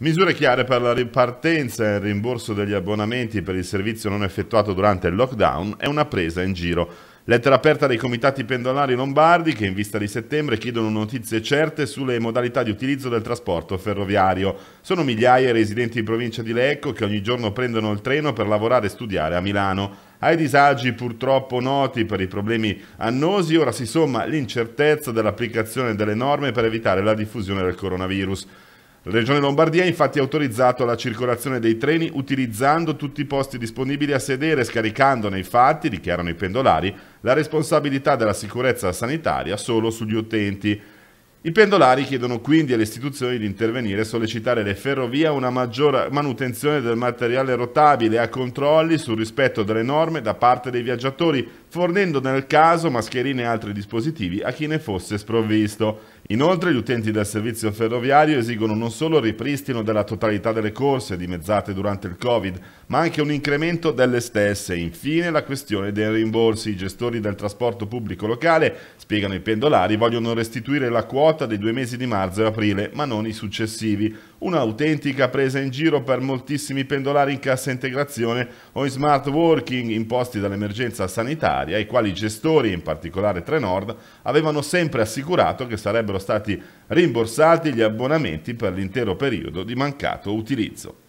Misure chiare per la ripartenza e il rimborso degli abbonamenti per il servizio non effettuato durante il lockdown è una presa in giro. Lettera aperta dei comitati pendolari lombardi che in vista di settembre chiedono notizie certe sulle modalità di utilizzo del trasporto ferroviario. Sono migliaia i residenti in provincia di Lecco che ogni giorno prendono il treno per lavorare e studiare a Milano. Ai disagi purtroppo noti per i problemi annosi ora si somma l'incertezza dell'applicazione delle norme per evitare la diffusione del coronavirus. La Regione Lombardia ha infatti autorizzato la circolazione dei treni utilizzando tutti i posti disponibili a sedere, scaricando nei fatti, dichiarano i pendolari, la responsabilità della sicurezza sanitaria solo sugli utenti. I pendolari chiedono quindi alle istituzioni di intervenire e sollecitare le ferrovie a una maggiore manutenzione del materiale rotabile e a controlli sul rispetto delle norme da parte dei viaggiatori, fornendo nel caso mascherine e altri dispositivi a chi ne fosse sprovvisto. Inoltre gli utenti del servizio ferroviario esigono non solo il ripristino della totalità delle corse dimezzate durante il Covid, ma anche un incremento delle stesse. Infine la questione dei rimborsi. I gestori del trasporto pubblico locale, spiegano i pendolari, vogliono restituire la quota nota dei due mesi di marzo e aprile, ma non i successivi. Un'autentica presa in giro per moltissimi pendolari in cassa integrazione o in smart working imposti dall'emergenza sanitaria, ai quali i gestori, in particolare Trenord, avevano sempre assicurato che sarebbero stati rimborsati gli abbonamenti per l'intero periodo di mancato utilizzo.